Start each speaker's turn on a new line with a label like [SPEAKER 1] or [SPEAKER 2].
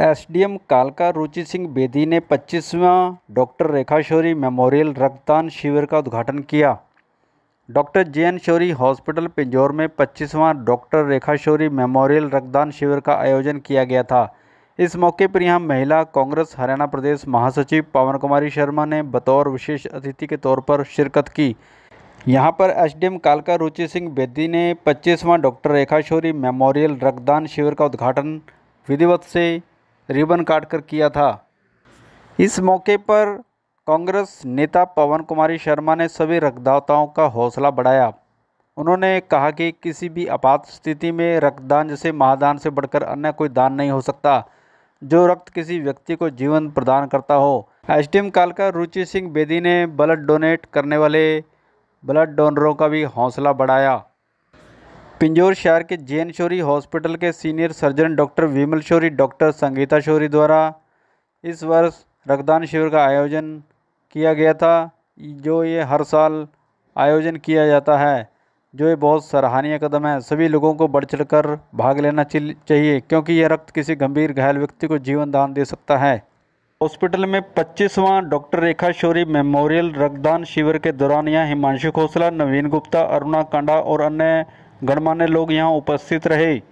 [SPEAKER 1] SDM कालका रुचि सिंह बेदी ने 25वां डॉक्टर रेखा शौरी मेमोरियल रक्तदान शिविर का उद्घाटन किया doctor J N Shauri hospital Pinjore में 25वां डॉक्टर रेखा शौरी मेमोरियल रक्तदान शिविर का आयोजन किया गया था इस मौके पर यहाँ महिला कांग्रेस हरियाणा प्रदेश महासचिव पवन कुमारी शर्मा ने बतौर विशेष अतिथि के तौर पर शिरकत की यहाँ पर एसडीएम कालका रुचि सिंह बेदी ने 25वां डॉक्टर रेखा शौरी मेमोरियल रक्तदान शिविर का उद्घाटन विधिवत से रिबन काट कर किया था इस मौके पर कांग्रेस नेता पवन कुमारी शर्मा ने सभी रक्तदाताओं का हौसला बढ़ाया उन्होंने कहा कि किसी भी आपात स्थिति में रक्तदान जैसे महादान से बढ़कर अन्य कोई दान नहीं हो सकता जो रक्त किसी व्यक्ति को जीवन प्रदान करता हो एस डी एम कालका रुचि सिंह बेदी ने ब्लड डोनेट करने वाले ब्लड डोनरों का भी हौसला बढ़ाया पिंजौर शहर के जैन शोरी हॉस्पिटल के senior surgeon doctor Vimal Shori doctor Sangeeta Shori द्वारा इस वर्ष रक्तदान शिविर का आयोजन किया गया था जो ये हर साल आयोजन किया जाता है जो ये बहुत सराहनीय कदम है सभी लोगों को बढ़ चढ़ कर भाग लेना चाहिए क्योंकि यह रक्त किसी गंभीर घायल व्यक्ति को जीवन दान दे सकता है हॉस्पिटल में 25वां डॉक्टर रेखा शोरी मेमोरियल रक्तदान शिविर के दौरान यहाँ हिमांशु खोसला नवीन गुप्ता अरुणा कांडा और अन्य गणमान्य लोग यहाँ उपस्थित रहे